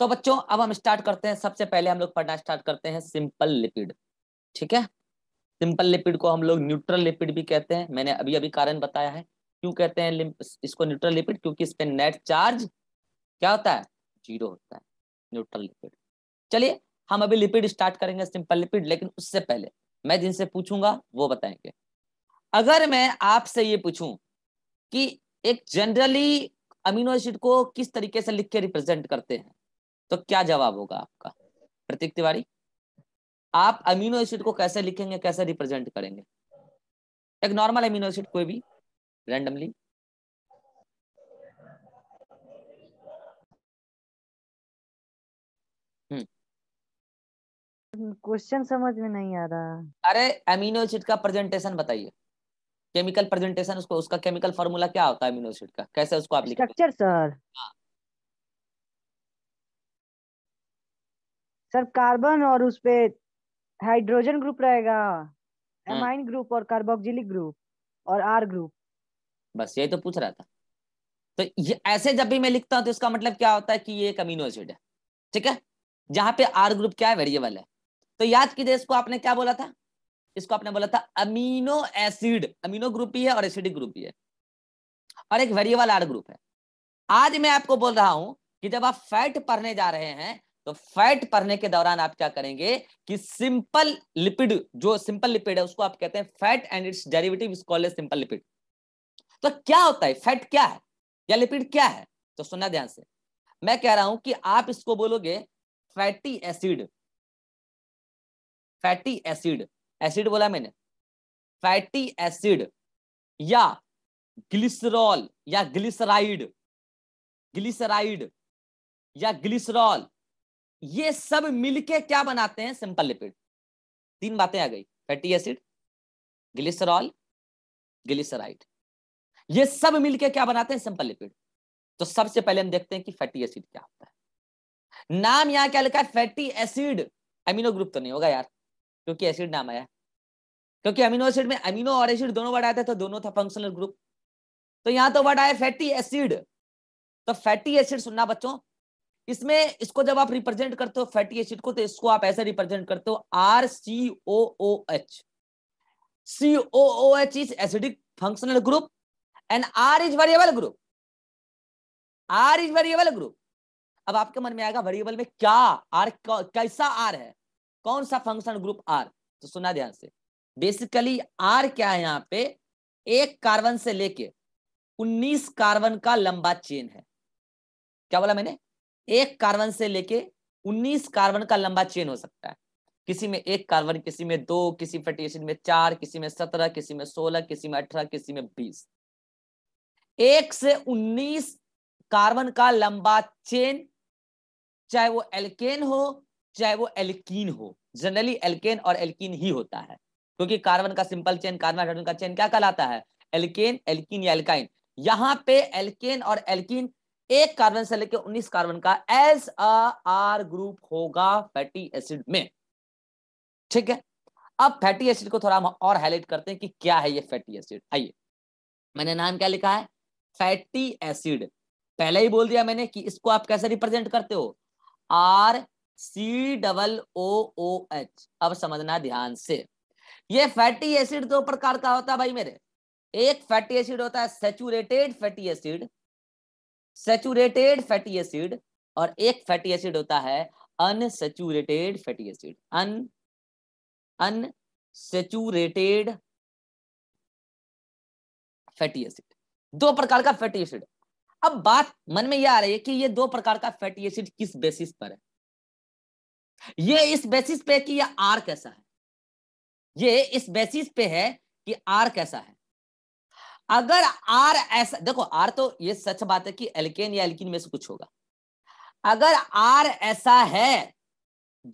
तो बच्चों अब हम स्टार्ट करते हैं सबसे पहले हम लोग पढ़ना स्टार्ट करते हैं सिंपल लिपिड ठीक है सिंपल लिपिड को हम लोग न्यूट्रल लिपिड भी कहते हैं मैंने अभी अभी कारण बताया है क्यों कहते हैं इसको न्यूट्रल लिपिड क्योंकि इस पर नेट चार्ज क्या होता है जीरो होता है न्यूट्रल लिपिड चलिए हम अभी लिपिड स्टार्ट करेंगे सिंपल लिपिड लेकिन उससे पहले मैं जिनसे पूछूंगा वो बताएंगे अगर मैं आपसे ये पूछूं कि एक जनरली अमीनो एसिड को किस तरीके से लिख के रिप्रेजेंट करते हैं तो क्या जवाब होगा आपका प्रतीक तिवारी आप अमीनो एसिड को कैसे लिखेंगे कैसे रिप्रेजेंट करेंगे एक नॉर्मल अमीनो एसिड कोई भी रैंडमली हम्म। क्वेश्चन समझ में नहीं आ रहा अरे अमीनो एसिड का प्रेजेंटेशन बताइए केमिकल प्रेजेंटेशन उसको उसका केमिकल फॉर्मूला क्या होता है अमीनो एसिड का कैसे उसको आप स्ट्रक्चर सर सर कार्बन और उसपे हाइड्रोजन ग्रुप रहेगा एमाइन हाँ। ग्रुप और कार्बोक्सिलिक ग्रुप और आर ग्रुप बस यही तो पूछ रहा था तो ये ऐसे जब भी मैं लिखता हूँ तो इसका मतलब क्या होता है कि ये कमीनो एसिड है ठीक है जहां पे आर ग्रुप क्या है वेरिएबल है तो याद कीजिए इसको आपने क्या बोला था इसको आपने बोला था अमीनो एसिड अमीनो ग्रुप भी है और एसिडिक ग्रुप भी है और एक वेरिएबल आर ग्रुप है आज मैं आपको बोल रहा हूं कि जब आप फैट पढ़ने जा रहे हैं तो फैट पढ़ने के दौरान आप क्या करेंगे कि सिंपल लिपिड जो सिंपल लिपिड है उसको आप कहते हैं fat and its derivative is called simple lipid तो क्या होता है फैट क्या है या लिपिड क्या है तो सुनना ध्यान से मैं कह रहा हूं कि आप इसको बोलोगे fatty acid fatty acid acid बोला मैंने फैटी एसिड या ग्लिसरॉल या ग्लिसराइड ग्लिसराइड या ग्लिसरॉल ये सब मिलके क्या बनाते हैं सिंपल लिपिड तीन बातें आ गई फैटी एसिड ग्लिसरॉल ग्लिसराइड ये सब मिलके क्या बनाते हैं सिंपल लिपिड तो सबसे पहले हम देखते हैं कि फैटी एसिड क्या होता है नाम यहां क्या लिखा है फैटी एसिड अमीनो ग्रुप तो नहीं होगा यार क्योंकि एसिड नाम आया क्योंकि अमीनो एसिड में अमीनो और एसिड दोनों वर्ड आए थे तो दोनों था फंक्शनल ग्रुप तो यहां तो वर्ड आया फैटी एसिड तो फैटी एसिड सुनना बच्चों इसमें इसको जब आप रिप्रेजेंट करते हो फैटी एसिड को तो इसको आप ऐसे रिप्रेजेंट करते हो R C O O H C O O H is acidic functional group and R is variable group R is variable group अब आपके मन में आएगा वेरिएबल में क्या आर कैसा आर है कौन सा फंक्शनल ग्रुप आर तो सुना ध्यान से बेसिकली आर क्या है यहाँ पे एक कार्बन से लेके 19 कार्बन का लंबा चेन है क्या बोला मैंने एक कार्बन से लेके 19 कार्बन का लंबा चेन हो सकता है किसी में एक कार्बन किसी में दो किसी फटेशन में चार किसी में सत्रह किसी में सोलह किसी में अठारह किसी में बीस एक से उन्नीस कार्बन का लंबा चेन चाहे वो एल्केन हो चाहे वो एल्कीन हो जनरली एल्केन और एल्कीन ही होता है क्योंकि कार्बन का सिंपल चेन कार्बन हाइड्रोजन का चेन क्या कहलाता है एल्केन एल्कीन या एल्काइन यहां पे एल्केन और एल्कीन एक कार्बन से लेकर उन्नीस कार्बन का एस आर ग्रुप होगा फैटी एसिड में ठीक है अब फैटी एसिड को थोड़ा हम और हाईलाइट करते हैं कि क्या है ये फैटी एसिड आइए मैंने नाम क्या लिखा है फैटी एसिड पहले ही बोल दिया मैंने कि इसको आप कैसे रिप्रेजेंट करते हो R C double O O H अब समझना ध्यान से ये फैटी एसिड दो प्रकार का होता है भाई मेरे एक फैटी एसिड होता है saturated fatty acid saturated fatty acid और एक फैटी एसिड होता है unsaturated fatty acid un unsaturated fatty acid दो प्रकार का फैटी एसिड अब बात मन में यह आ रही है कि ये दो प्रकार का फैटी एसिड किस बेसिस पर है ये इस बेसिस पे कि ये आर कैसा है ये इस बेसिस पे है कि आर कैसा है अगर आर ऐसा देखो आर तो ये सच बात है कि एल्केन या एल्किन में से कुछ होगा अगर आर ऐसा है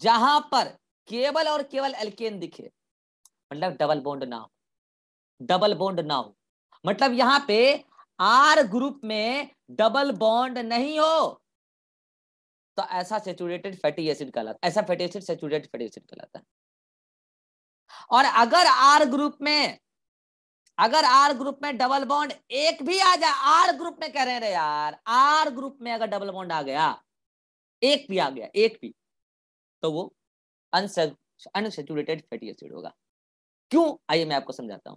जहां पर केवल और केवल एल्केन दिखे मतलब डबल बॉन्ड ना हो डबल बॉन्ड ना हो मतलब यहां पे आर ग्रुप में डबल बॉन्ड नहीं हो तो ऐसा सेचुरेटेड फैटी एसिड कहलाता ऐसा fatty acid saturated fatty acid कहलाता है और अगर आर ग्रुप में अगर आर ग्रुप में डबल बॉन्ड एक भी आ जाए आर ग्रुप में कह रहे हैं यार आर ग्रुप में अगर डबल बॉन्ड आ गया एक भी आ गया एक भी तो वो अनसेचुरेटेड फैटी एसिड होगा क्यों आइए मैं आपको समझाता हूं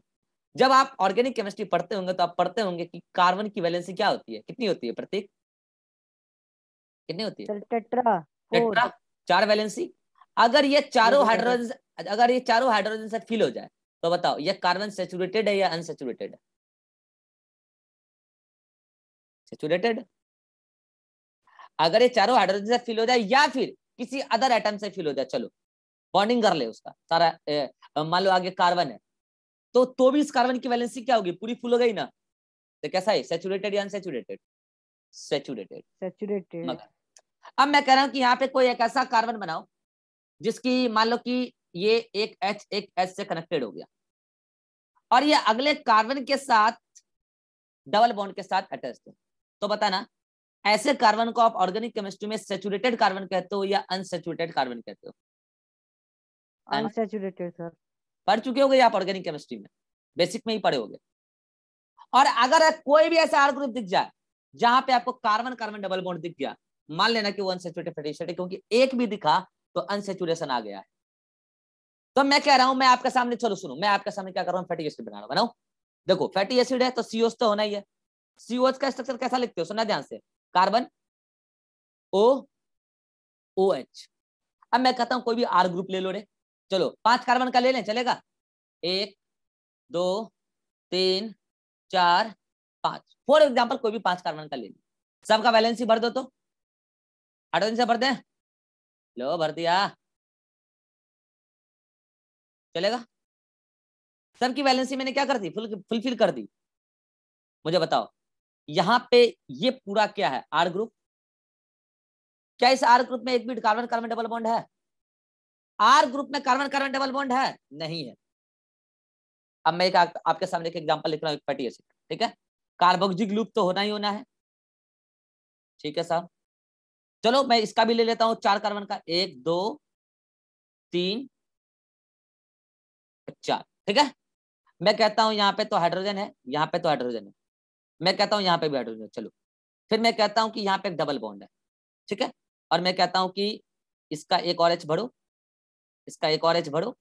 जब आप ऑर्गेनिक केमिस्ट्री पढ़ते होंगे तो आप पढ़ते होंगे कि कार्बन की वैलेंसी क्या होती है कितनी होती है प्रतीक कितनी होती है टेट्रा टेट्रा चार वैलेंसी अगर ये चारों हाइड्रोजन अगर ये चारों हाइड्रोजन से फिल हो जाए तो बताओ यह कार्बन सेचुरेटेड है या अनसेचुरेटेड सेचुरेटेड अगर ये चारों हाइड्रोजन से फिल हो जाए या फिर किसी अदर एटम से फिल हो जाए चलो बॉन्डिंग कर ले उसका सारा मान लो आगे कार्बन है तो तो भी इस कार्बन की वैलेंसी क्या होगी पूरी फुल हो गई ना तो कैसा है सेचुरेटेड या अनसेचुरेटेड सेचुरेटेड सेचुरेटेड अब मैं कह रहा हूं कि यहाँ पे कोई एक ऐसा कार्बन बनाओ जिसकी मान लो कि ये एक एच एक एच से कनेक्टेड हो गया और ये अगले कार्बन के साथ डबल बॉन्ड के साथ अटैच है तो बताना ऐसे कार्बन को आप ऑर्गेनिक केमिस्ट्री में सेचुरेटेड कार्बन कहते हो या अनसेचुरेटेड कार्बन कहते हो अनसेचुरेटेड सर पढ़ चुके हो गए आप ऑर्गेनिक केमिस्ट्री में बेसिक में ही पढ़े हो गए और अगर कोई भी ऐसा आर ग्रुप दिख जाए जहां पे आपको कार्बन कार्बन डबल बॉन्ड दिख गया मान लेना कि वो अनसेचुरेटेड फेटेशन है क्योंकि एक भी दिखा तो अनसेचुरेशन आ गया है तो मैं कह रहा हूं मैं आपके सामने चलो सुनो मैं आपके सामने क्या कर रहा हूँ फैटी एसिड बना रहा हूँ बनाऊ देखो फैटी एसिड है तो सीओ तो होना ही है सीओ का स्ट्रक्चर कैसा लिखते हो सुना ध्यान से कार्बन ओ ओ एच अब मैं कहता हूं कोई भी आर ग्रुप ले लो रे चलो पांच कार्बन का ले लें चलेगा एक दो तीन चार पांच फॉर एग्जाम्पल कोई भी पांच कार्बन का ले लें सबका बैलेंस ही भर दो तो आठों से भर दे लो भर दिया चलेगा सबकी वैलेंसी मैंने क्या कर दी फुल फुलफिल कर दी मुझे बताओ यहां पे ये पूरा क्या है आर ग्रुप क्या इस आर ग्रुप में एक बीट कार्बन कार्बन डबल बॉन्ड है आर ग्रुप में कार्बन कार्बन डबल बॉन्ड है नहीं है अब मैं एक आ, आपके सामने एक एग्जांपल लिख रहा हूँ एक एसिड ठीक है कार्बोक्सिल ग्रुप तो होना ही होना है ठीक है साहब चलो मैं इसका भी ले लेता हूँ चार कार्बन का एक दो तीन चार ठीक है मैं कहता हूं यहाँ पे तो हाइड्रोजन है यहाँ पे तो हाइड्रोजन है मैं कहता हूँ यहाँ पे भी हाइड्रोजन चलो फिर मैं कहता हूँ कि यहाँ पे एक डबल बॉन्ड है ठीक है और मैं कहता हूँ कि इसका एक और एच भरो इसका एक और एच भरो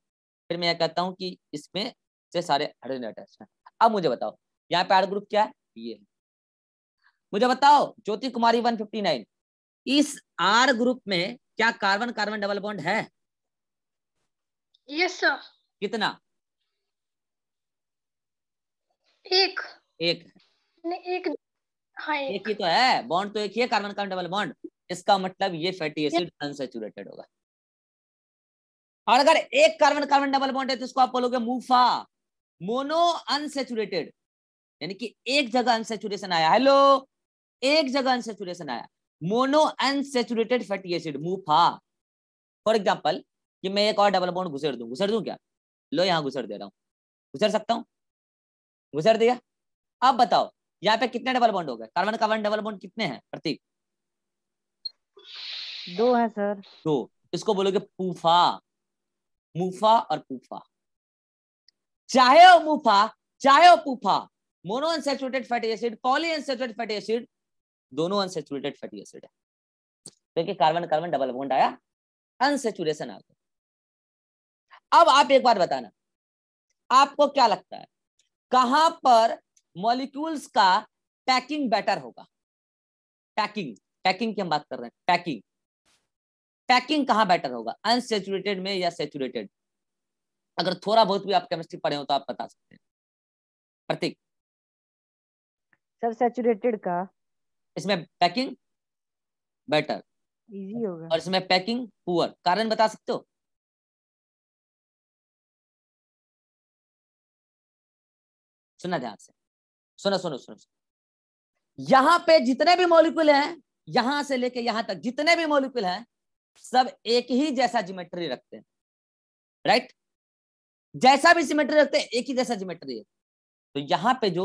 फिर मैं यह कहता हूँ कि इसमें से सारे हाइड्रोजन अटैच है अब मुझे बताओ यहाँ पे आर ग्रुप क्या है ये मुझे बताओ ज्योति कुमारी वन इस आर ग्रुप में क्या कार्बन कार्बन डबल बॉन्ड है यस yes, सर कितना एक एक एक हाँ एक।, एक ही तो है बॉन्ड तो एक ही है कार्बन कार्बन डबल बॉन्ड इसका मतलब ये फैटी एसिड अनसेचुरेटेड होगा और अगर एक कार्बन कार्बन डबल बॉन्ड है तो इसको आप बोलोगे मूफा मोनो अनसेचुरेटेड यानी कि एक जगह अनसेचुरेशन आया हेलो एक जगह अनसेचुरेशन आया mono unsaturated fatty acid MUFA for example कि मैं एक और डबल बॉन्ड घुसेड़ दूं घुसेड़ दूं क्या लो यहाँ घुसर दे रहा हूँ घुसर सकता हूँ घुसर दिया अब बताओ यहाँ पे कितने डबल बॉन्ड हो गए कार्बन कार्बन डबल बॉन्ड कितने हैं प्रतीक दो है सर दो इसको बोलोगे पूफा मुफा और पूफा चाहे वो मुफा चाहे वो PUFA mono unsaturated fatty acid poly unsaturated fatty acid दोनों अनसेचुरेटेड फैटी एसिड है क्योंकि कार्बन कार्बन डबल बॉन्ड आया अनसेचुरेशन आ गया अब आप एक बार बताना आपको क्या लगता है कहां पर मॉलिक्यूल्स का पैकिंग बेटर होगा पैकिंग पैकिंग की हम बात कर रहे हैं पैकिंग पैकिंग कहां बेटर होगा अनसेचुरेटेड में या सेचुरेटेड अगर थोड़ा बहुत भी आप केमिस्ट्री पढ़े हो तो आप बता सकते हैं प्रतीक सर सेचुरेटेड का इसमें पैकिंग बेटर इजी होगा और इसमें पैकिंग पुअर कारण बता सकते हो सुना ध्यान से सुनो सुनो सुनो यहां पे जितने भी मोलिकुल हैं यहां से लेके यहां तक जितने भी मोलिकुल हैं सब एक ही जैसा जिमेट्री रखते हैं राइट जैसा भी सिमेट्री रखते हैं एक ही जैसा जिमेट्री है तो यहां पे जो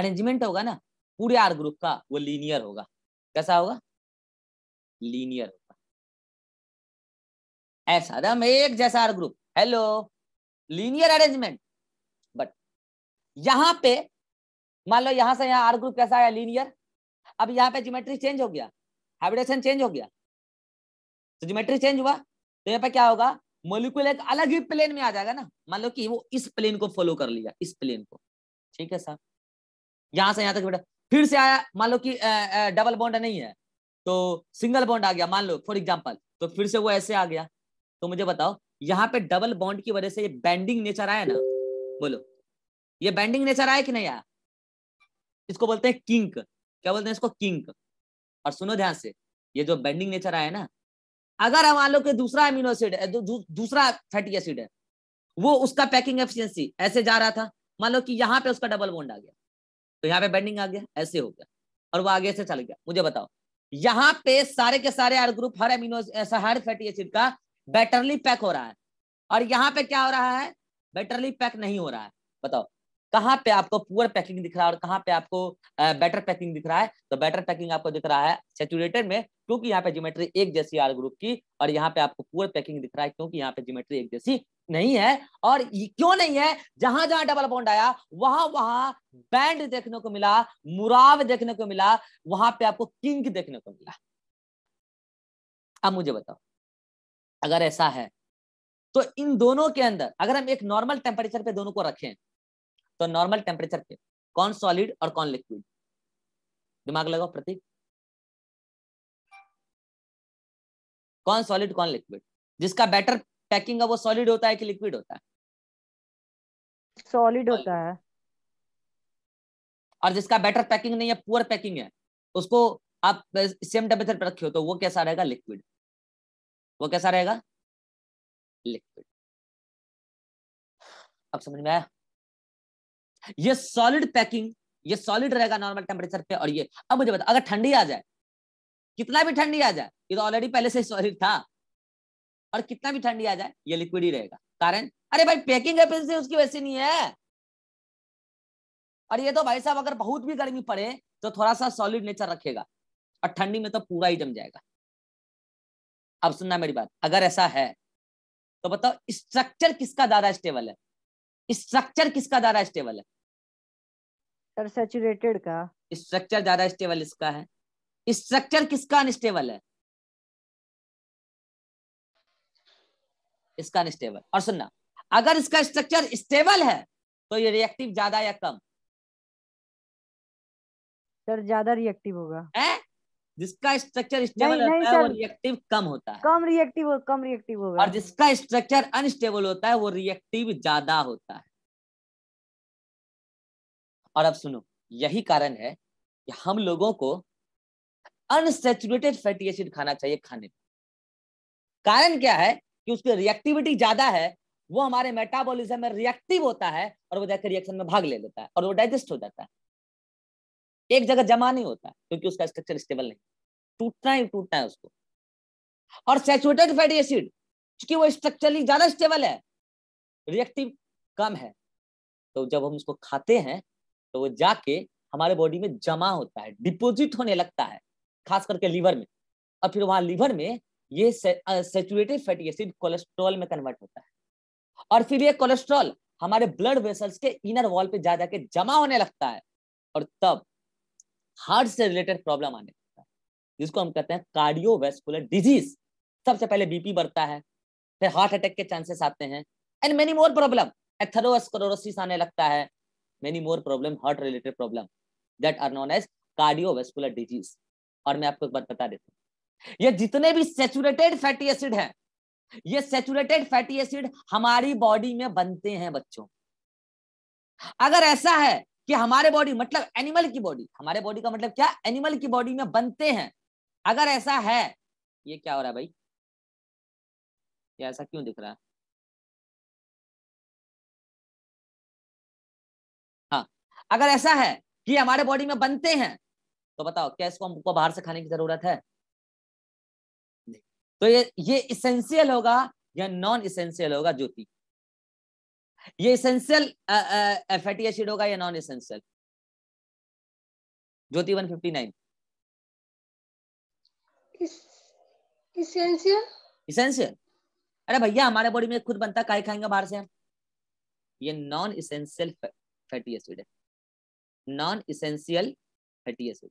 अरेंजमेंट होगा ना पूरे आर ग्रुप का वो लीनियर होगा कैसा होगा लीनियर होगा ऐसा दम एक जैसा R group hello linear arrangement यहां पे मान लो यहां से यहां आर ग्रुप कैसा आया लीनियर अब यहाँ पे ज्योमेट्री चेंज हो गया हाइब्रिडेशन चेंज हो गया तो ज्योमेट्री चेंज हुआ तो यहाँ पे क्या होगा मोलिकुल एक अलग ही प्लेन में आ जाएगा ना मान लो कि वो इस प्लेन को फॉलो कर लिया इस प्लेन को ठीक है सर यहां से यहां तक बेटा फिर से आया मान लो कि डबल बॉन्ड नहीं है तो सिंगल बॉन्ड आ गया मान लो फॉर एग्जाम्पल तो फिर से वो ऐसे आ गया तो मुझे बताओ यहाँ पे डबल बॉन्ड की वजह से ये बैंडिंग नेचर आया ना बोलो ये बैंडिंग नेचर आया कि नहीं आया इसको बोलते हैं किंक क्या बोलते हैं इसको किंक और सुनो ध्यान से ये जो बैंडिंग नेचर आया ना अगर हम आलो के दूसरा अमीनो एसिड है दू, दूसरा फैटी एसिड है वो उसका पैकिंग एफिशिएंसी ऐसे जा रहा था मान लो कि यहाँ पे उसका डबल बॉन्ड आ गया तो यहाँ पे बेंडिंग आ गया ऐसे हो गया और वो आगे से चल गया मुझे बताओ यहाँ पे सारे के सारे आर ग्रुप हर अमीनो हर फैटी एसिड का बेटरली पैक हो रहा है और यहाँ पे क्या हो रहा है बेटरली पैक नहीं हो रहा है बताओ कहाँ पे आपको पुअर पैकिंग दिख रहा है और कहाँ पे आपको बेटर पैकिंग दिख रहा है तो बेटर पैकिंग आपको दिख रहा है सेचुरेटेड में क्योंकि यहाँ पे ज्योमेट्री एक जैसी आर ग्रुप की और यहाँ पे आपको पुअर पैकिंग दिख रहा है क्योंकि यहाँ पे ज्योमेट्री एक जैसी नहीं है और क्यों नहीं है जहां जहां डबल बॉन्ड आया वहां वहां बैंड देखने को मिला मुराव देखने को मिला वहां पे आपको किंक देखने को मिला अब मुझे बताओ अगर ऐसा है तो इन दोनों के अंदर अगर हम एक नॉर्मल टेम्परेचर पे दोनों को रखें तो नॉर्मल टेम्परेचर पे कौन सॉलिड और कौन लिक्विड दिमाग लगाओ प्रतीक कौन सॉलिड कौन लिक्विड जिसका बैटर पैकिंग है वो सॉलिड होता है कि लिक्विड होता है सॉलिड होता है और जिसका बैटर पैकिंग नहीं है पुअर पैकिंग है उसको आप सेम टेम्परेचर पर रखे हो तो वो कैसा रहेगा लिक्विड वो कैसा रहेगा लिक्विड अब समझ में आया ये सॉलिड पैकिंग ये सॉलिड रहेगा नॉर्मल टेम्परेचर पे और ये अब मुझे बता अगर ठंडी आ जाए कितना भी ठंडी आ जाए ये तो ऑलरेडी पहले से सॉलिड था और कितना भी ठंडी आ जाए ये लिक्विड ही रहेगा कारण अरे भाई पैकिंग से उसकी वैसे नहीं है और ये तो भाई साहब अगर बहुत भी गर्मी पड़े तो थोड़ा सा सॉलिड नेचर रखेगा और ठंडी में तो पूरा ही जम जाएगा अब सुनना मेरी बात अगर ऐसा है तो बताओ स्ट्रक्चर किसका ज्यादा स्टेबल है स्ट्रक्चर किसका ज्यादा स्टेबल है सर सैचुरेटेड का स्ट्रक्चर ज्यादा स्टेबल इसका है स्ट्रक्चर किसका अनस्टेबल है इसका अनस्टेबल और सुनना अगर इसका स्ट्रक्चर स्टेबल है तो ये रिएक्टिव ज्यादा या कम सर ज्यादा रिएक्टिव होगा है जिसका स्ट्रक्चर स्टेबल होता है वो रिएक्टिव कम होता है कम रिएक्टिव हो, कम रिएक्टिव होगा और जिसका स्ट्रक्चर अनस्टेबल होता है वो रिएक्टिव ज्यादा होता है और अब सुनो यही कारण है कि हम लोगों को अनसेचुरेटेड फैटी एसिड खाना चाहिए खाने कारण क्या है कि उसकी रिएक्टिविटी ज्यादा है वो हमारे मेटाबॉलिज्म में रिएक्टिव होता है और वो जाकर रिएक्शन में भाग ले लेता है और वो डाइजेस्ट हो जाता है एक जगह जमा नहीं होता क्योंकि उसका स्ट्रक्चर स्टेबल नहीं टूटना ही टूटना है उसको और सेचुरेटेड फैटी एसिड क्योंकि वो स्ट्रक्चरली ज्यादा स्टेबल है रिएक्टिव कम है तो जब हम उसको खाते हैं तो वो जाके हमारे बॉडी में जमा होता है डिपोजिट होने लगता है खास करके लीवर में और फिर वहां लीवर में ये सेचुरेटेड फैटी एसिड कोलेस्ट्रॉल में कन्वर्ट होता है और फिर ये कोलेस्ट्रॉल हमारे ब्लड वेसल्स के इनर वॉल पे जा जाके जमा होने लगता है और तब हार्ट से रिलेटेड प्रॉब्लम आने लगता है जिसको हम कहते हैं कार्डियोवेस्कुलर डिजीज सबसे पहले बीपी बढ़ता है फिर हार्ट अटैक के चांसेस आते हैं and many more problem atherosclerosis आने लगता है many more problem heart related problem that are known as cardiovascular disease और मैं आपको एक बात बता देता हूँ ये जितने भी सेचुरेटेड फैटी एसिड है ये सेचुरेटेड फैटी एसिड हमारी बॉडी में बनते हैं बच्चों अगर ऐसा है कि हमारे बॉडी मतलब एनिमल की बॉडी हमारे बॉडी का मतलब क्या एनिमल की बॉडी में बनते हैं अगर ऐसा है ये क्या हो रहा है भाई ये ऐसा क्यों दिख रहा है हाँ अगर ऐसा है कि हमारे बॉडी में बनते हैं तो बताओ क्या इसको हमको बाहर से खाने की जरूरत है तो ये ये इसेंशियल होगा या नॉन इसेंशियल होगा ज्योति ये इसेंशियल फैटी एसिड होगा या non essential Jyoti fifty nine essential अरे भैया हमारे बॉडी में खुद बनता काय खाएंगे बाहर से हम ये नॉन इसेंशियल फैटी एसिड है नॉन इसेंशियल फैटी एसिड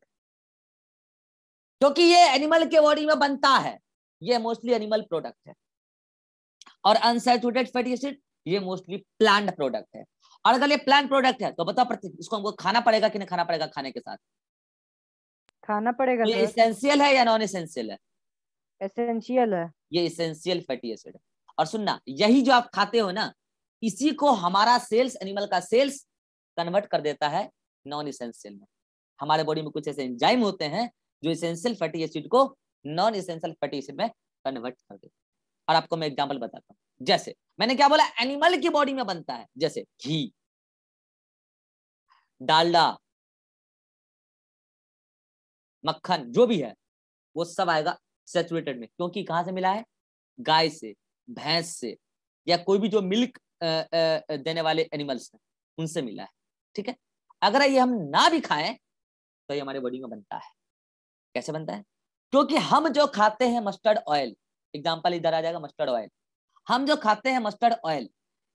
क्योंकि ये एनिमल के बॉडी में बनता है ये मोस्टली एनिमल प्रोडक्ट है और अनसेचुरेटेड फैटी एसिड ये मोस्टली प्लांट प्रोडक्ट है और अगर ये प्लांट प्रोडक्ट है तो बताओ प्रतीक इसको हमको खाना पड़ेगा कि नहीं खाना पड़ेगा खाने के साथ खाना पड़ेगा ये इसेंशियल है या नॉन इसेंशियल है एसेंशियल है ये इसेंशियल फैटी एसिड है और सुनना यही जो आप खाते हो ना इसी को हमारा सेल्स एनिमल का सेल्स कन्वर्ट कर देता है नॉन इसेंशियल में हमारे बॉडी में कुछ ऐसे एंजाइम होते हैं जो इसेंशियल फैटी एसिड को नॉन इसेंशियल फैटी एसिड में कन्वर्ट कर देते हैं और आपको मैं एग्जाम्पल बताता हूँ जैसे मैंने क्या बोला एनिमल की बॉडी में बनता है जैसे घी डालडा मक्खन जो भी है वो सब आएगा सेचुरेटेड में क्योंकि कहां से मिला है गाय से भैंस से या कोई भी जो मिल्क देने वाले एनिमल्स हैं उनसे मिला है ठीक है अगर ये हम ना भी खाएं तो ये हमारे बॉडी में बनता है कैसे बनता है क्योंकि हम जो खाते हैं मस्टर्ड ऑयल एग्जाम्पल इधर आ जाएगा मस्टर्ड ऑयल हम जो खाते हैं मस्टर्ड ऑयल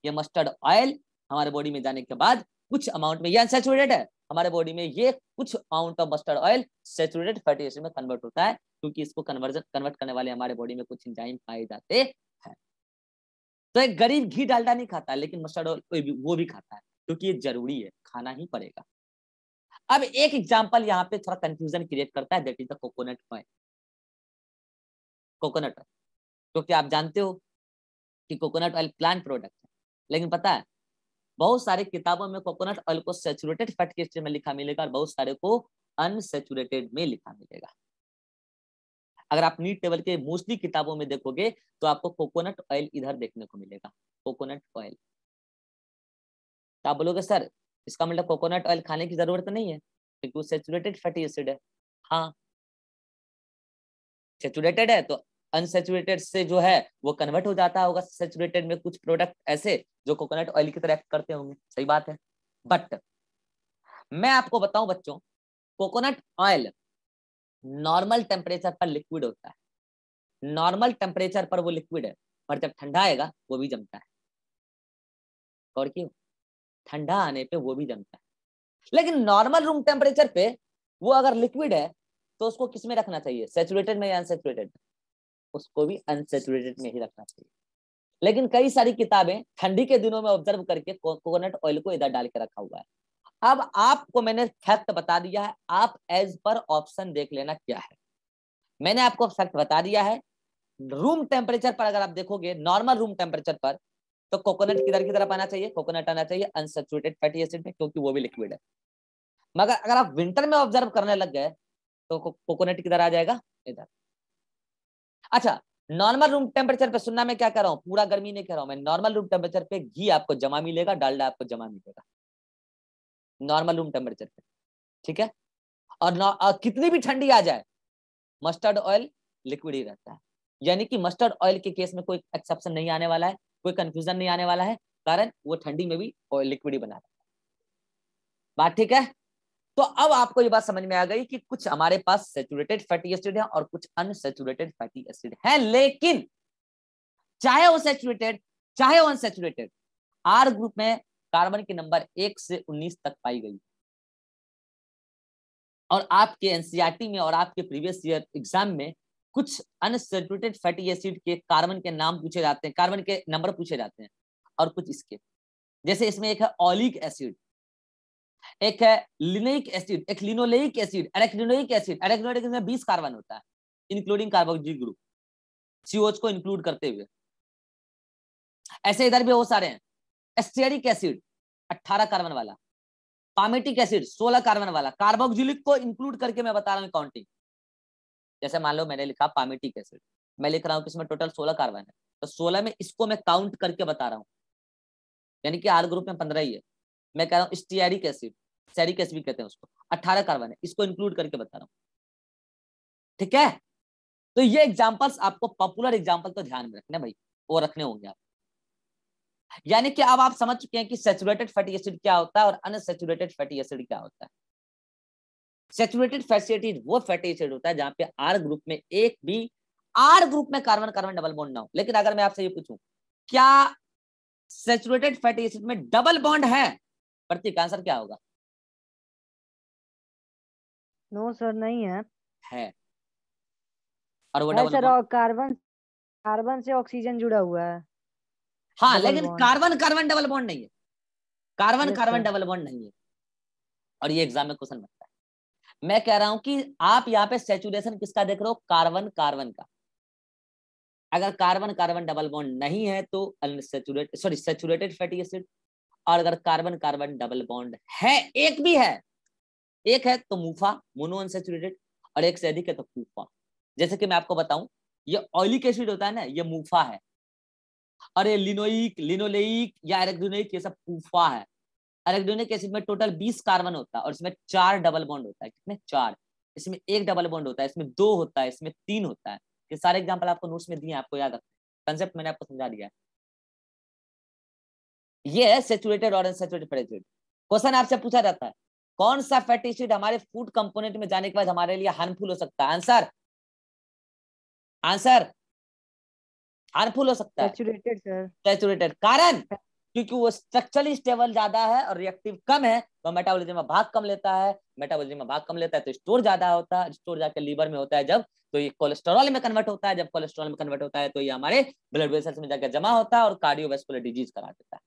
ये मस्टर्ड ऑयल हमारे बॉडी में जाने के बाद कुछ अमाउंट में ये अनसेचुरेटेड है हमारे बॉडी में ये कुछ amount of mustard oil saturated fatty acid में कन्वर्ट होता है क्योंकि इसको कन्वर्जन कन्वर्ट करने वाले हमारे बॉडी में कुछ इंजाइम पाए जाते हैं तो एक गरीब घी डालडा नहीं खाता लेकिन मस्टर्ड ऑयल वो भी खाता है क्योंकि ये जरूरी है खाना ही पड़ेगा अब एक एग्जाम्पल यहाँ पे थोड़ा कंफ्यूजन क्रिएट करता है that is the coconut oil coconut oil क्योंकि आप जानते हो कि कोकोनट ऑयल प्लांट प्रोडक्ट है लेकिन पता है बहुत सारे किताबों में कोकोनट ऑयल को सेचुरेटेड फैट के स्टेट में लिखा मिलेगा और बहुत सारे को अनसेचुरेटेड में लिखा मिलेगा अगर आप नीट टेबल के मोस्टली किताबों में देखोगे तो आपको कोकोनट ऑयल इधर देखने को मिलेगा कोकोनट ऑयल तो आप बोलोगे सर इसका मतलब कोकोनट ऑयल खाने की जरूरत नहीं है क्योंकि वो सेचुरेटेड फैटी एसिड है हाँ सेचुरेटेड है तो अनसेचुरेटेड से जो है वो कन्वर्ट हो जाता होगा सेचुरेटेड में कुछ प्रोडक्ट ऐसे जो कोकोनट ऑयल की तरह एक्ट करते होंगे सही बात है बट मैं आपको बताऊं बच्चों कोकोनट ऑयल नॉर्मल टेम्परेचर पर लिक्विड होता है नॉर्मल टेम्परेचर पर वो लिक्विड है पर जब ठंडा आएगा वो भी जमता है और क्यों ठंडा आने पे वो भी जमता है लेकिन नॉर्मल रूम टेम्परेचर पे वो अगर लिक्विड है तो उसको किस में रखना चाहिए सेचुरेटेड में या अनसेचुरेटेड में उसको भी अनसेचुरेटेड में ही रखना चाहिए लेकिन कई सारी किताबें ठंडी के दिनों में ऑब्जर्व करके कोकोनट ऑयल को इधर डाल के रखा हुआ है अब आपको मैंने फैक्ट बता दिया है आप एज पर ऑप्शन देख लेना क्या है मैंने आपको फैक्ट बता दिया है रूम टेम्परेचर पर अगर आप देखोगे नॉर्मल रूम टेम्परेचर पर तो कोकोनट किधर की तरफ आना चाहिए कोकोनट आना चाहिए अनसेचुरेटेड फैटी एसिड में क्योंकि वो भी लिक्विड है मगर अगर आप विंटर में ऑब्जर्व करने लग गए तो कोकोनट किधर आ जाएगा इधर अच्छा नॉर्मल रूम टेम्परेचर पे सुनना मैं क्या कह रहा हूँ पूरा गर्मी नहीं कह रहा हूँ मैं नॉर्मल रूम टेम्परेचर पे घी आपको जमा मिलेगा डालडा आपको जमा मिलेगा नॉर्मल रूम टेम्परेचर पे ठीक है और, और कितनी भी ठंडी आ जाए मस्टर्ड ऑयल लिक्विड ही रहता है यानी कि मस्टर्ड ऑयल के केस में कोई एक्सेप्शन नहीं आने वाला है कोई कंफ्यूजन नहीं आने वाला है कारण वो ठंडी में भी लिक्विड ही बना रहा है बात ठीक है तो अब आपको ये बात समझ में आ गई कि कुछ हमारे पास सेचुरेटेड फैटी एसिड है और कुछ अनसेचुरेटेड फैटी एसिड है लेकिन चाहे वो सेचुरेटेड चाहे वो अनसेचुरेटेड आर ग्रुप में कार्बन के नंबर एक से उन्नीस तक पाई गई और आपके एनसीआरटी e में और आपके प्रीवियस ईयर एग्जाम में कुछ अनसेचुरेटेड फैटी एसिड के कार्बन के नाम पूछे जाते हैं कार्बन के नंबर पूछे जाते हैं और कुछ इसके जैसे इसमें एक है ऑलिक एसिड एक है लिनोइक एसिड एक linoleic acid arachidonic acid arachidonic में बीस कार्बन होता है इंक्लूडिंग कार्बोक्सिल ग्रुप सीओच को इंक्लूड करते हुए ऐसे इधर भी बहुत सारे हैं एस्टेरिक एसिड 18 कार्बन वाला पामेटिक एसिड 16 कार्बन वाला कार्बोक्सिलिक को इंक्लूड करके मैं बता रहा हूँ काउंटिंग जैसे मान लो मैंने लिखा पामेटिक एसिड मैं लिख रहा हूँ इसमें टोटल 16 कार्बन है तो 16 में इसको मैं काउंट करके बता रहा हूँ यानी कि आर ग्रुप में पंद्रह ही है मैं कह रहा हूँ स्टियरिक एसिड सैरिक एसिड कहते हैं उसको अट्ठारह कार्बन है इसको इंक्लूड करके बता रहा हूँ ठीक है तो ये एग्जाम्पल्स आपको पॉपुलर एग्जाम्पल तो ध्यान में रखना भाई वो रखने होंगे आप यानी कि अब आप समझ चुके हैं कि सेचुरेटेड फैटी एसिड क्या होता है और अनसेचुरेटेड फैटी एसिड क्या होता है सेचुरेटेड फैटी एसिड वो फैटी एसिड होता है जहां पे आर ग्रुप में एक भी आर ग्रुप में कार्बन कार्बन डबल बॉन्ड ना हो लेकिन अगर मैं आपसे ये पूछूं क्या सेचुरेटेड फैटी एसिड में डबल बॉन्ड है प्रतीक आंसर क्या होगा नो सर नहीं है है और वो डबल सर कार्बन कार्बन से ऑक्सीजन जुड़ा हुआ है हाँ लेकिन कार्बन कार्बन डबल बॉन्ड नहीं है कार्बन कार्बन डबल बॉन्ड नहीं है और ये एग्जाम में क्वेश्चन बनता है मैं कह रहा हूं कि आप यहाँ पे सेचुरेशन किसका देख रहे हो कार्बन कार्बन का अगर कार्बन कार्बन डबल बॉन्ड नहीं है तो unsaturate sorry saturated fatty acid और अगर कार्बन कार्बन डबल बॉन्ड है एक भी है एक है तो मूफा मोनो अनसेचुरेटेड और एक से अधिक है तो फूफा जैसे कि मैं आपको बताऊं ये ऑयलिक एसिड होता है ना ये मूफा है और ये लिनोइक लिनोलेक या एरेक्डोनिक ये सब फूफा है एरेक्डोनिक एसिड में टोटल बीस कार्बन होता है और इसमें चार डबल बॉन्ड होता है कितने चार इसमें एक डबल बॉन्ड होता है इसमें दो होता है इसमें तीन होता है ये सारे एग्जाम्पल आपको नोट्स में दिए आपको याद रखना कंसेप्ट मैंने आपको समझा दिया है ये है सेचुरेटेड और अनसेचुरेटेड फैटी एसिड क्वेश्चन आपसे पूछा जाता है कौन सा फैटी एसिड हमारे फूड कंपोनेंट में जाने के बाद हमारे लिए हार्मफुल हो सकता है आंसर आंसर हार्मफुल हो सकता है सेचुरेटेड सर कारण क्योंकि वो स्ट्रक्चरली स्टेबल ज्यादा है और रिएक्टिव कम है तो मेटाबॉलिज्म में भाग कम लेता है मेटाबॉलिज्म में भाग कम लेता है तो स्टोर ज्यादा होता है स्टोर जाकर लीवर में होता है जब तो ये कोलेस्ट्रॉल में कन्वर्ट होता है जब कोलेस्ट्रॉल में कन्वर्ट होता है तो ये हमारे ब्लड वेसल्स में जाकर जमा होता है और कार्डियोवेस्कुलर डिजीज करा देता है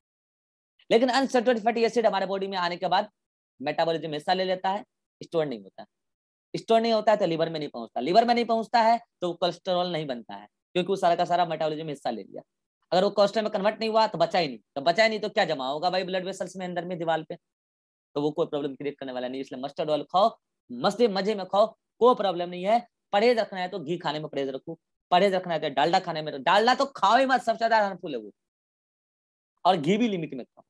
लेकिन अनसेचुरेटेड फैटी एसिड हमारे बॉडी में आने के बाद मेटाबोलिज्म हिस्सा ले लेता है स्टोर नहीं होता स्टोर नहीं होता है तो लीवर में नहीं पहुंचता लीवर में नहीं पहुंचता है तो कोलेस्ट्रॉल नहीं बनता है क्योंकि वो सारा का सारा मेटाबॉलिज्म हिस्सा ले लिया अगर वो कोलेस्ट्रॉल में कन्वर्ट नहीं हुआ तो बचा ही नहीं तो बचा ही नहीं तो क्या जमा होगा भाई ब्लड वेसल्स में अंदर में दीवार पे तो वो कोई प्रॉब्लम क्रिएट करने वाला नहीं इसलिए मस्टर्ड ऑयल खाओ मस्ती मजे में खाओ कोई प्रॉब्लम नहीं है परहेज रखना है तो घी खाने में परहेज रखो परहेज रखना है तो डालडा खाने में डालडा तो खाओ ही मत सबसे ज्यादा हार्मफुल है वो और घी भी लिमिट में खाओ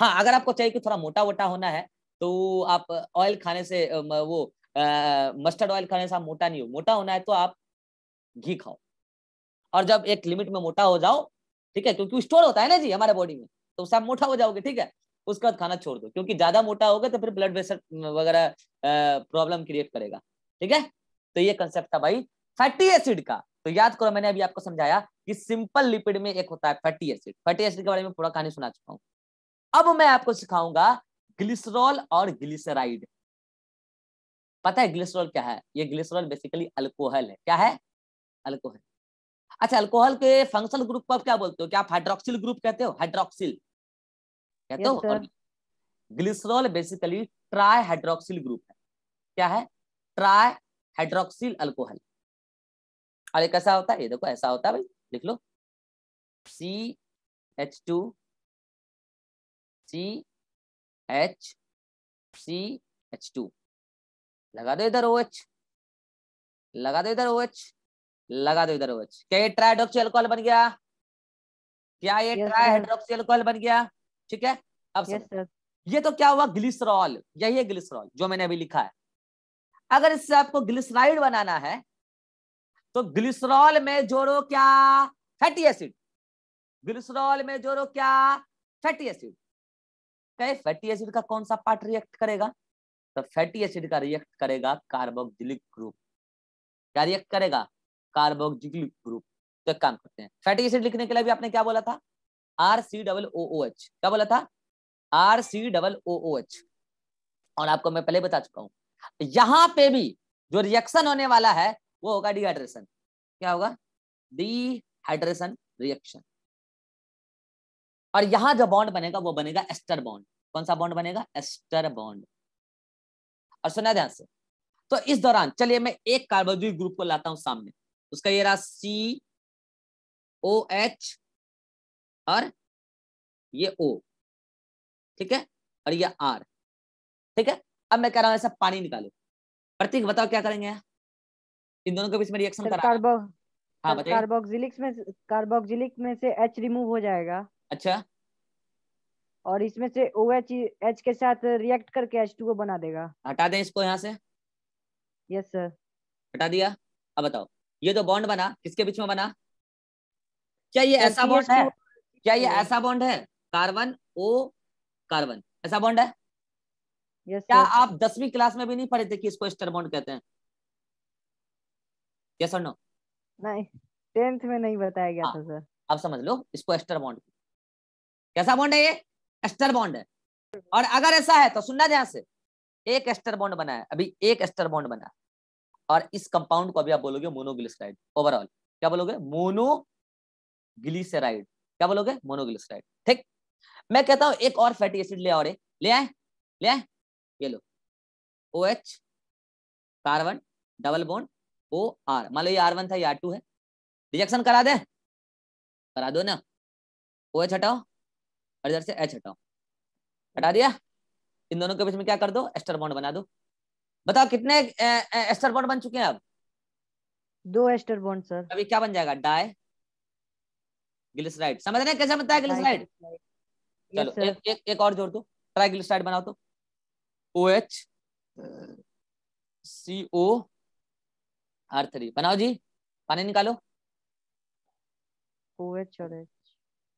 हाँ अगर आपको चाहिए कि थोड़ा मोटा वोटा होना है तो आप ऑयल खाने से वो मस्टर्ड ऑयल खाने से आप मोटा नहीं हो मोटा होना है तो आप घी खाओ और जब एक लिमिट में मोटा हो जाओ ठीक है क्योंकि स्टोर होता है ना जी हमारे बॉडी में तो उससे आप मोटा हो जाओगे ठीक है उसके बाद खाना छोड़ दो क्योंकि ज्यादा मोटा होगा तो फिर ब्लड प्रेशर वगैरह प्रॉब्लम क्रिएट करेगा ठीक है तो ये कंसेप्ट था भाई फैटी एसिड का तो याद करो मैंने अभी आपको समझाया कि सिंपल लिपिड में एक होता है फैटी एसिड फैटी एसिड के बारे में पूरा कहानी सुना चुका हूँ अब मैं आपको सिखाऊंगा ग्लिसरॉल और ग्लिसराइड पता है ग्लिसरॉल क्या है ये ग्लिसरॉल बेसिकली अल्कोहल है क्या है अल्कोहल अच्छा अल्कोहल के फंक्शनल ग्रुप को आप क्या बोलते हो क्या आप हाइड्रोक्सिल ग्रुप कहते हो हाइड्रोक्सिल कहते हो glycerol basically tri hydroxyl group है क्या है ट्राई हाइड्रोक्सिल अल्कोहल और ये कैसा होता है ये देखो ऐसा होता है भाई लिख लो C H two C H C H two लगा दो इधर ओ एच लगा दो इधर ओ एच लगा दो इधर ओ एच क्या ये ट्राइडोक्सी अल्कोहल बन गया क्या ये yes, एल्कोहल अल्कोहल बन गया ठीक है अब सर ये तो क्या हुआ ग्लिसरॉल यही है ग्लिसरॉल जो मैंने अभी लिखा है अगर इससे आपको ग्लिसराइड बनाना है तो ग्लिसरॉल में जोड़ो क्या फैटी एसिड ग्लिसरॉल में जोड़ो क्या फैटी एसिड है फैटी एसिड का कौन सा पार्ट रिएक्ट करेगा तो फैटी एसिड का रिएक्ट करेगा कार्बोक्जिलिक ग्रुप क्या रिएक्ट करेगा कार्बोक्जिलिक ग्रुप तो काम करते हैं फैटी एसिड लिखने के लिए भी आपने क्या बोला था R C double O O H क्या बोला था R C double O O H और आपको मैं पहले बता चुका हूं यहां पे भी जो रिएक्शन होने वाला है वो होगा डिहाइड्रेशन क्या होगा डिहाइड्रेशन रिएक्शन और यहां जो बॉन्ड बनेगा वो बनेगा एस्टर बॉन्ड कौन सा बॉन्ड बनेगा एस्टर बॉन्ड और सुना ध्यान से तो इस दौरान चलिए मैं एक कार्बोजिक ग्रुप को लाता हूं सामने उसका ये रहा सी ओ एच और ये ओ ठीक है और ये आर ठीक है अब मैं कह रहा हूं ऐसा पानी निकालो प्रतीक बताओ क्या करेंगे इन दोनों के बीच में रिएक्शन कार्बो हाँ कार्बोक्सिलिक में कार्बोक्सिलिक में से एच रिमूव हो जाएगा अच्छा और इसमें से ओ एच एच के साथ रिएक्ट करके एच टू बना देगा हटा दें इसको यहाँ से यस सर हटा दिया अब बताओ ये तो बॉन्ड बना किसके बीच में बना क्या ये ऐसा बॉन्ड है क्या ये ऐसा बॉन्ड है कार्बन ओ कार्बन ऐसा बॉन्ड है yes, क्या sir. आप दसवीं क्लास में भी नहीं पढ़े थे कि इसको एस्टर बॉन्ड कहते हैं यस और नो नहीं टेंथ में नहीं बताया गया हाँ, था सर अब समझ लो इसको एस्टर बॉन्ड कैसा बॉन्ड है ये एस्टर बॉन्ड है और अगर ऐसा है तो सुनना ध्यान से एक एस्टर बॉन्ड बना है अभी एक एस्टर बॉन्ड बना है और इस कंपाउंड को अभी आप बोलोगे मोनोग्लिसराइड ओवरऑल क्या बोलोगे मोनोग्लिसराइड क्या बोलोगे मोनोग्लिसराइड ठीक मैं कहता हूं एक और फैटी एसिड ले और ले आए ले आए ये लो O H carbon double bond O R मान लो ये आर वन था ये आर टू है रिजेक्शन करा दे करा दो ना ओ एच हटाओ और इधर से एच हटाओ हटा दिया इन दोनों के बीच में क्या कर दो एस्टर बॉन्ड बना दो बताओ कितने ए, ए, एस्टर बॉन्ड बन चुके हैं अब दो एस्टर बॉन्ड सर अभी क्या बन जाएगा डाय ग्लिसराइड समझ रहे कैसे बनता है ग्लिसराइड चलो एक, एक एक और जोड़ दो ट्राइग्लिसराइड बनाओ तो O H C O R three बनाओ जी पानी निकालो ओ एच और एच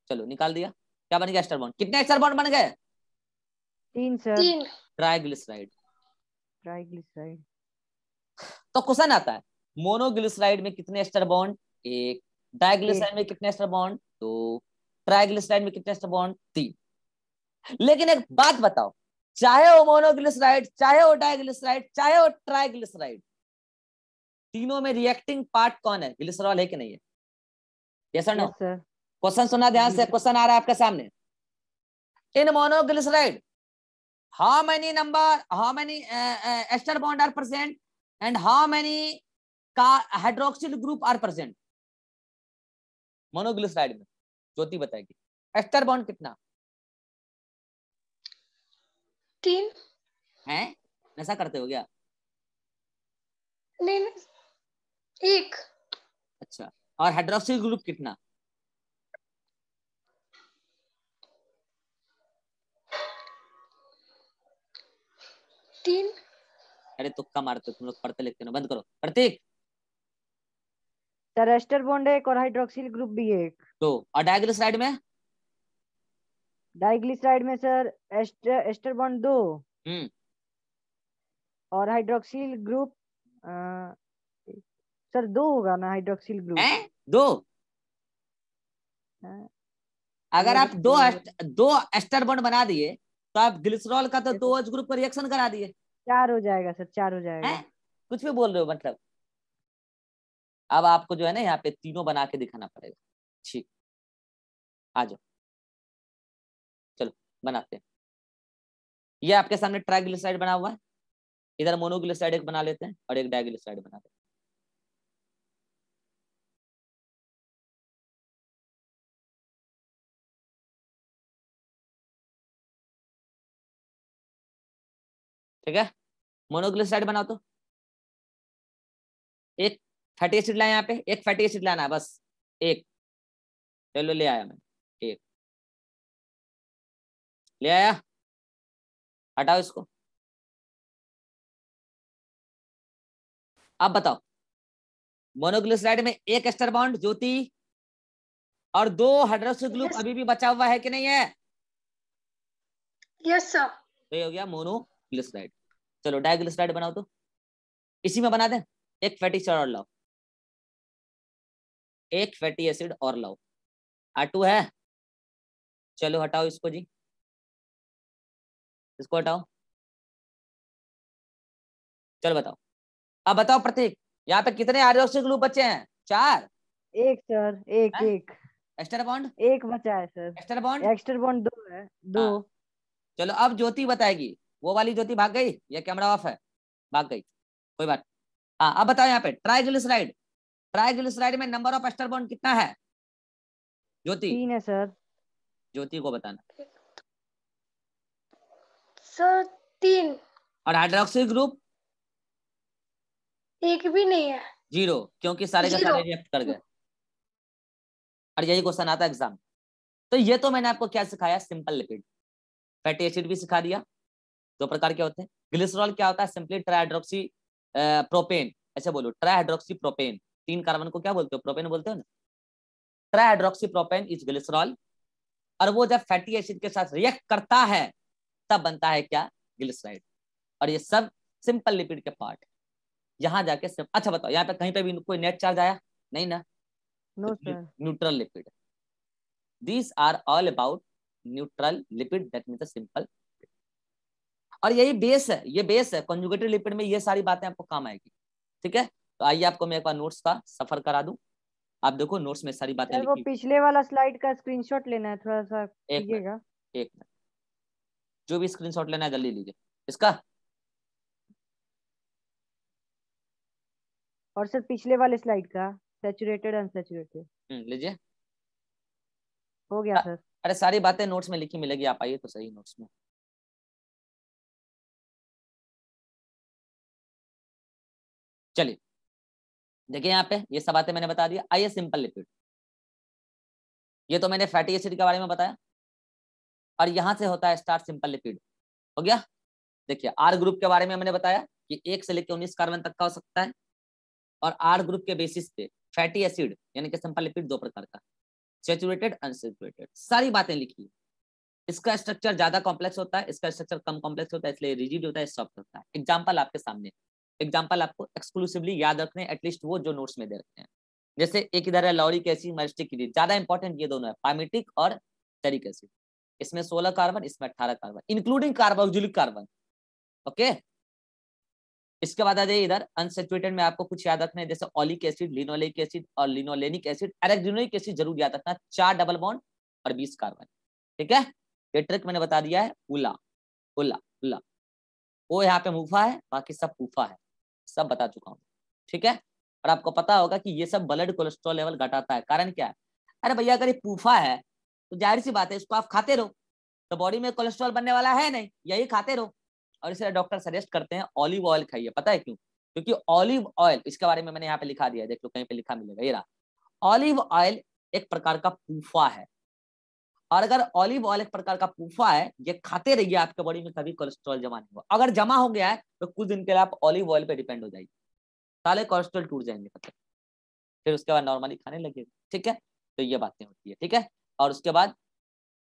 चलो निकाल दिया क्या बन गया एस्टर बॉन्ड कितने एस्टर बॉन्ड बन गए तीन सर तीन ट्राइग्लिसराइड ट्राइग्लिसराइड तो क्वेश्चन आता है मोनोग्लिसराइड में कितने एस्टर बॉन्ड एक डाइग्लिसराइड में कितने एस्टर बॉन्ड दो ट्राइग्लिसराइड में कितने एस्टर बॉन्ड तीन लेकिन एक बात बताओ चाहे वो मोनोग्लिसराइड चाहे वो डाइग्लिसराइड चाहे वो ट्राइग्लिसराइड तीनों में रिएक्टिंग पार्ट कौन है ग्लिसरॉल है कि नहीं है यस और नो क्वेश्चन सुना ध्यान से क्वेश्चन हम्म। आ रहा है आपके सामने इन monoglyceride how many number how many ester bond are present and how many का hydroxyl group are present monoglyceride में ज्योति बताएगी एस्टर बॉन्ड कितना तीन हैं नशा करते हो क्या नहीं एक अच्छा और हाइड्रोक्सिल ग्रुप कितना तीन अरे तुक्का मारते तो तुम लोग पढ़ते लिखते ना बंद करो प्रतीक सर एस्टर बॉन्ड एक और हाइड्रोक्सिल ग्रुप भी एक तो और डाइग्लिसराइड में डाइग्लिसराइड में सर एस्टर एस्टर बॉन्ड दो हम्म और हाइड्रोक्सिल ग्रुप आ, सर दो होगा ना हाइड्रोक्सिल ग्रुप है? दो आ, हाँ। अगर आप दो एस्ट, दो एस्टर बॉन्ड बना दिए तो आप ग्लिसरॉल का तो दो एच ग्रुप पर रिएक्शन करा दिए चार हो जाएगा सर चार हो जाएगा है? कुछ भी बोल रहे हो मतलब अब आपको जो है ना यहाँ पे तीनों बना के दिखाना पड़ेगा ठीक आ जाओ चलो बनाते हैं ये आपके सामने ट्राइग्लिसराइड बना हुआ है इधर मोनोग्लिसराइड एक बना लेते हैं और एक डाइग्लिसराइड बना लेते हैं ठीक है मोनोग्लिसराइड बनाओ तो एक फैटी एसिड लाए यहाँ पे एक फैटी एसिड लाना बस एक चलो ले आया मैं एक ले आया हटाओ इसको अब बताओ मोनोग्लिसराइड में एक एस्टर बॉन्ड ज्योति और दो हाइड्रोक्सी ग्रुप yes. अभी भी बचा हुआ है कि नहीं है यस सर ये हो गया मोनो डाइग्लिसराइड चलो डाइग्लिसराइड बनाओ तो इसी में बना दें एक फैटी एसिड और लाओ एक फैटी एसिड और लाओ आटू है चलो हटाओ इसको जी इसको हटाओ चलो बताओ अब बताओ प्रतीक यहाँ पे कितने आर्योक्सिल ग्रुप बचे हैं चार एक सर एक है? एक एक्स्टर बॉन्ड एक बचा है sir ester bond ester bond दो है दो आ, हाँ। चलो अब ज्योति बताएगी वो वाली ज्योति भाग गई या कैमरा ऑफ है भाग गई कोई बात हाँ अब बताओ यहाँ पे ट्राइग्लिसराइड ट्राइग्लिसराइड में नंबर ऑफ एस्टर बॉन्ड कितना है ज्योति तीन है सर ज्योति को बताना सर तीन और हाइड्रोक्सिल ग्रुप एक भी नहीं है जीरो क्योंकि सारे के सारे रिएक्ट कर गए और यही क्वेश्चन आता है एग्जाम तो ये तो मैंने आपको क्या सिखाया सिंपल लिपिड फैटी एसिड भी सिखा दिया दो प्रकार के होते हैं ग्लिसरॉल क्या होता है सिंपली ट्राइड्रोक्सी प्रोपेन ऐसे बोलो ट्राइड्रोक्सी प्रोपेन तीन कार्बन को क्या बोलते हो प्रोपेन बोलते हो ना ट्राइड्रोक्सी प्रोपेन इज ग्लिसरॉल और वो जब फैटी एसिड के साथ रिएक्ट करता है तब बनता है क्या ग्लिसराइड और ये सब सिंपल लिपिड के पार्ट यहाँ जाके सिर्फ अच्छा बताओ यहाँ पे कहीं पे भी कोई नेट चार्ज आया नहीं ना neutral lipid these are all about neutral lipid that mean simple और यही बेस है ये बेस है कॉन्जुगेटिव लिपिड में ये सारी बातें आपको काम आएगी ठीक है तो आइए आपको मैं एक बार नोट्स का सफर करा दूं आप देखो नोट्स में सारी बातें वो पिछले वाला स्लाइड का स्क्रीनशॉट लेना है थोड़ा सा एक एक जो भी स्क्रीनशॉट लेना है जल्दी लीजिए इसका और सर पिछले वाले स्लाइड का सैचुरेटेड अनसैचुरेटेड हम्म, लीजिए हो गया सर अरे सारी बातें नोट्स में लिखी मिलेगी आप आइए तो सही नोट्स में चलिए देखिए यहाँ पे ये सब बातें मैंने बता दिया आइए सिंपल लिपिड ये तो मैंने फैटी एसिड के बारे में बताया और यहां से होता है स्टार्ट सिंपल लिपिड हो गया देखिए आर ग्रुप के बारे में मैंने बताया कि एक से लेकर उन्नीस कार्बन तक का हो सकता है और आर ग्रुप के बेसिस पे फैटी एसिड यानी कि सिंपल लिपिड दो प्रकार का सेचुरेटेड अनसेचुरेटेड सारी बातें लिखी इसका स्ट्रक्चर ज्यादा कॉम्प्लेक्स होता है इसका स्ट्रक्चर कम कॉम्प्लेक्स होता है इसलिए रिजिड होता है सॉफ्ट होता है एग्जाम्पल आपके सामने है एग्जाम्पल आपको एक्सक्लूसिवली याद रखने एटलीस्ट वो जो नोट्स में दे रखते हैं जैसे एक इधर है लॉरिक एसिड मैरिस्टिक एसिड ज्यादा इंपॉर्टेंट ये दोनों है पामिटिक और स्टेरिक एसिड इसमें सोलह कार्बन इसमें अट्ठारह carbon including carboxylic carbon okay इसके बाद आ जाइए इधर अनसेचुएटेड में आपको कुछ याद रखना है जैसे ऑलिक एसिड लिनोलिक एसिड और लिनोलेनिक एसिड एरेक्जिनोलिक एसिड जरूर याद रखना चार डबल बॉन्ड और बीस कार्बन ठीक है ये ट्रिक मैंने बता दिया है उला उला उला वो यहाँ पे मुफा है बाकी सब फूफा है सब बता चुका हूँ ठीक है और आपको पता होगा कि ये सब ब्लड कोलेस्ट्रॉल लेवल घटाता है कारण क्या है अरे भैया अगर ये पूफा है तो जाहिर सी बात है इसको आप खाते रहो तो बॉडी में कोलेस्ट्रॉल बनने वाला है नहीं यही खाते रहो और इसलिए डॉक्टर सजेस्ट करते हैं ऑलिव ऑयल खाइए पता है क्यों क्योंकि ऑलिव ऑयल इसके बारे में मैंने यहाँ पे लिखा दिया देख लो कहीं पे लिखा मिलेगा ये रहा ऑलिव ऑयल एक प्रकार का पूफा है और अगर ऑलिव ऑयल एक प्रकार का पूफा है ये खाते रहिए आपके बॉडी में कभी कोलेस्ट्रॉल जमा नहीं हो अगर जमा हो गया है तो कुछ दिन के लिए आप ऑलिव ऑयल पे डिपेंड हो जाइए सारे कोलेस्ट्रॉल टूट जाएंगे खत्म फिर उसके बाद नॉर्मली खाने लगे ठीक है तो ये बातें होती है ठीक है और उसके बाद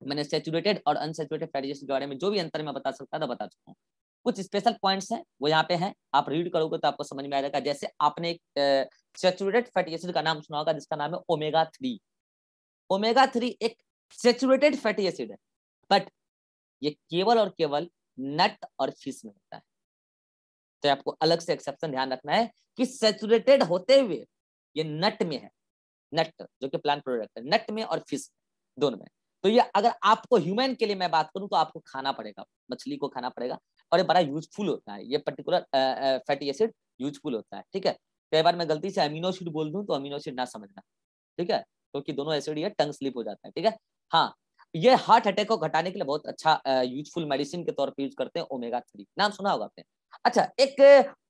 मैंने सेचुरेटेड और अनसेचुरेटेड फैटी एसिड के बारे में जो भी अंतर मैं बता सकता था बता चुका हूँ कुछ स्पेशल पॉइंट्स हैं वो यहाँ पे हैं आप रीड करोगे तो आपको समझ में आ जाएगा जैसे आपने एक सेचुरेटेड फैटी एसिड का नाम सुना होगा जिसका नाम है ओमेगा थ्री ओमेगा थ्री एक सेचुरेटेड फैटी एसिड है बट ये केवल और केवल नट और फिश में होता है तो आपको अलग से एक्सेप्शन ध्यान रखना है कि सेचुरेटेड होते हुए ये नट में है नट जो कि प्लांट प्रोडक्ट है नट में और फिश दोनों में तो ये अगर आपको ह्यूमन के लिए मैं बात करूं तो आपको खाना पड़ेगा मछली को खाना पड़ेगा और ये बड़ा यूजफुल होता है ये पर्टिकुलर फैटी एसिड यूजफुल होता है ठीक है कई बार मैं गलती से अमीनोसिड बोल दूं तो अमीनोसिड ना समझना ठीक है क्योंकि तो दोनों एसिड ये टंग स्लिप हो जाता है ठीक है हाँ ये हार्ट अटैक को घटाने के लिए बहुत अच्छा यूजफुल मेडिसिन के तौर पर यूज करते हैं ओमेगा थ्री नाम सुना होगा आपने अच्छा एक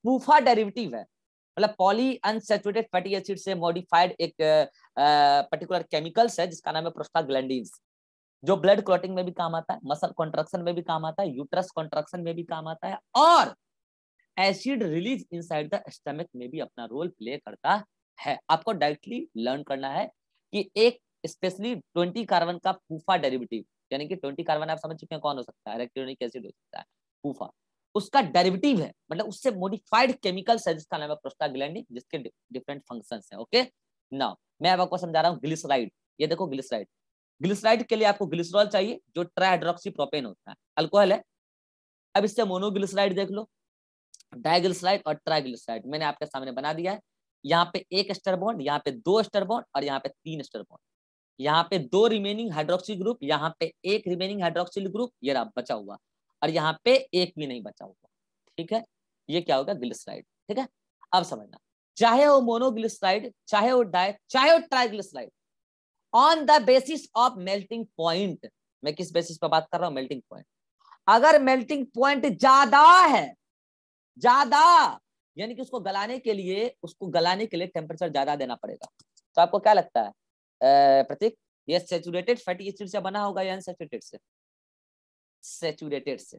पूफा डेरिवेटिव है मतलब पॉली अनसेचुरेटेड फैटी एसिड से मॉडिफाइड एक पर्टिकुलर केमिकल्स है जिसका नाम है प्रोस्टाग्लैंडिन्स जो ब्लड क्लॉटिंग में भी काम आता है मसल कॉन्ट्रक्शन में भी काम आता है यूट्रस कॉन्ट्रक्शन में भी काम आता है और acid release inside the stomach में भी अपना रोल प्ले करता है आपको डायरेक्टली लर्न करना है कि एक स्पेशली ट्वेंटी कार्बन का फूफा डेरिवेटिव यानी कि ट्वेंटी कार्बन आप समझ चुके हैं कौन हो सकता है इलेक्ट्रॉनिक एसिड हो सकता है फूफा उसका डेरिवेटिव है मतलब उससे मॉडिफाइड केमिकल्स है जिसका नाम है प्रोस्टाग्लैंडिन जिसके डिफरेंट फंक्शंस हैं ओके नाउ मैं अब आपको समझा रहा हूँ ग्लिसराइड ये देखो ग्लिसराइड ग्लिसराइड के लिए आपको ग्लिसरॉल चाहिए जो ट्राइड्रोक्सी प्रोपेन होता है अल्कोहल है अब इससे मोनोग्लिसराइड देख लो डायग्लिसराइड और ट्राइग्लिसराइड मैंने आपके सामने बना दिया है यहाँ पे एक स्टर बॉन्ड यहाँ पे दो स्टर बॉन्ड और यहाँ पे तीन स्टर बॉन्ड यहाँ पे दो रिमेनिंग हाइड्रोक्सी ग्रुप यहाँ पे एक रिमेनिंग हाइड्रोक्सिल ग्रुप ये रहा बचा हुआ और यहाँ पे एक भी नहीं बचा हुआ ठीक है ये क्या होगा ग्लिसराइड ठीक है अब समझना चाहे वो मोनोग्लिसराइड चाहे वो डाय चाहे वो triglyceride on the basis of melting point मैं किस बेसिस पर बात कर रहा हूं मेल्टिंग पॉइंट अगर मेल्टिंग पॉइंट ज्यादा है ज्यादा यानी कि उसको गलाने के लिए उसको गलाने के लिए टेम्परेचर ज्यादा देना पड़ेगा तो आपको क्या लगता है प्रतीक ये सेचुरेटेड फैटी एसिड से बना होगा या अनसेचुरेटेड से सेचुरेटेड से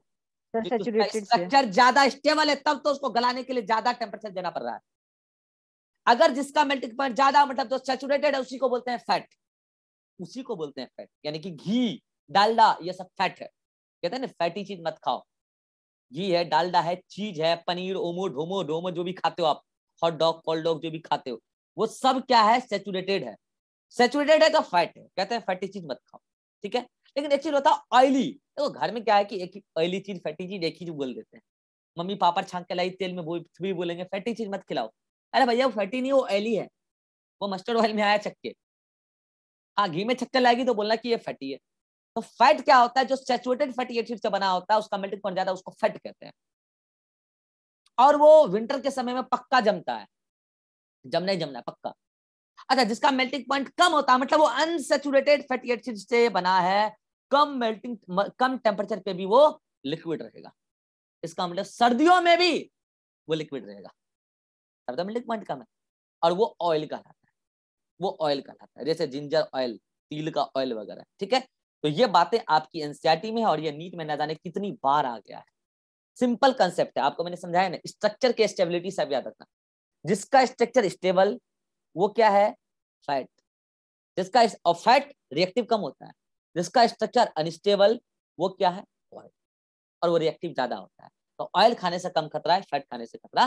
स्ट्रक्चर ज्यादा स्टेबल है तब तो उसको गलाने के लिए ज्यादा टेम्परेचर देना पड़ रहा है अगर जिसका मेल्टिंग पॉइंट ज्यादा मतलब तो सेचुरेटेड है उसी को बोलते हैं फैट उसी को बोलते हैं फैट यानी कि घी डालडा ये सब फैट है कहते हैं ना फैटी चीज मत खाओ घी है डालडा है चीज है पनीर ओमो ढोमो ढोमो जो भी खाते हो आप हॉट डॉग कोल्ड डॉग जो भी खाते हो वो सब क्या है सेचुरेटेड है सेचुरेटेड है तो फैट है कहते हैं फैटी चीज मत खाओ ठीक है लेकिन एक चीज होता है ऑयली देखो घर में क्या है कि एक ऑयली चीज फैटी चीज एक ही बोल देते हैं मम्मी पापा छाक के लाई तेल में वो भी बोलेंगे फैटी चीज मत खिलाओ अरे भैया वो फैटी नहीं वो ऑयली है वो मस्टर्ड ऑयल में आया छक्के हाँ घी में चक्कर लाएगी तो बोलना कि ये फैटी है तो फैट क्या होता है जो सेचुरेटेड फैटी एसिड से बना होता है उसका मेल्टिंग पॉइंट ज्यादा उसको फैट कहते हैं और वो विंटर के समय में पक्का जमता है जमना ही जमना है पक्का अच्छा जिसका मेल्टिंग पॉइंट कम होता है मतलब वो अनसेचुरेटेड फैटी एसिड से बना है कम मेल्टिंग कम टेम्परेचर पे भी वो लिक्विड रहेगा इसका मतलब सर्दियों में भी वो लिक्विड रहेगा तब तो मेल्टिंग पॉइंट कम है और वो ऑयल कहलाता है वो ऑयल कहलाता है जैसे जिंजर ऑयल तिल का ऑयल वगैरह ठीक है तो ये बातें आपकी एनसीआरटी में है और ये नीट में न जाने कितनी बार आ गया है सिंपल कंसेप्ट है आपको मैंने समझाया ना स्ट्रक्चर के स्टेबिलिटी से याद रखना जिसका स्ट्रक्चर स्टेबल वो क्या है फैट जिसका इस फैट रिएक्टिव कम होता है जिसका स्ट्रक्चर अनस्टेबल वो क्या है ऑयल और वो रिएक्टिव ज्यादा होता है तो ऑयल खाने से कम खतरा है फैट खाने से खतरा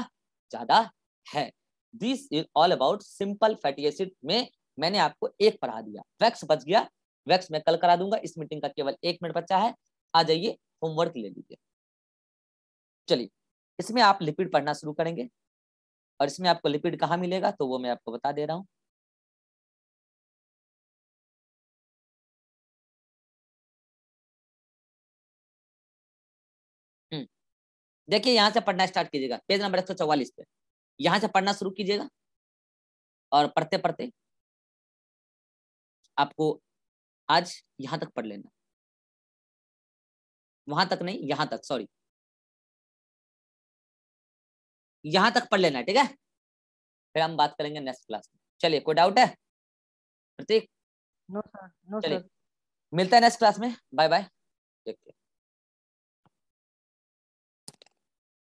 ज्यादा है this is all about simple fatty acid में मैंने आपको एक पढ़ा दिया वैक्स बच गया वैक्स मैं कल करा दूंगा इस मीटिंग का केवल एक मिनट बच्चा है आ जाइए होमवर्क ले लीजिए चलिए इसमें आप लिपिड पढ़ना शुरू करेंगे और इसमें आपको लिपिड कहाँ मिलेगा तो वो मैं आपको बता दे रहा हूँ हम्म। देखिए यहाँ से पढ़ना स्टार्ट कीजिएगा पेज नंबर एक सौ चौवालीस पे यहाँ से पढ़ना शुरू कीजिएगा और पढ़ते पढ़ते आपको आज यहाँ तक पढ़ लेना वहां तक नहीं यहाँ तक सॉरी यहां तक पढ़ लेना ठीक है फिर हम बात करेंगे नेक्स्ट क्लास में चलिए कोई डाउट है Pratik no sir no sir मिलता है नेक्स्ट क्लास में बाय बाय टेक केयर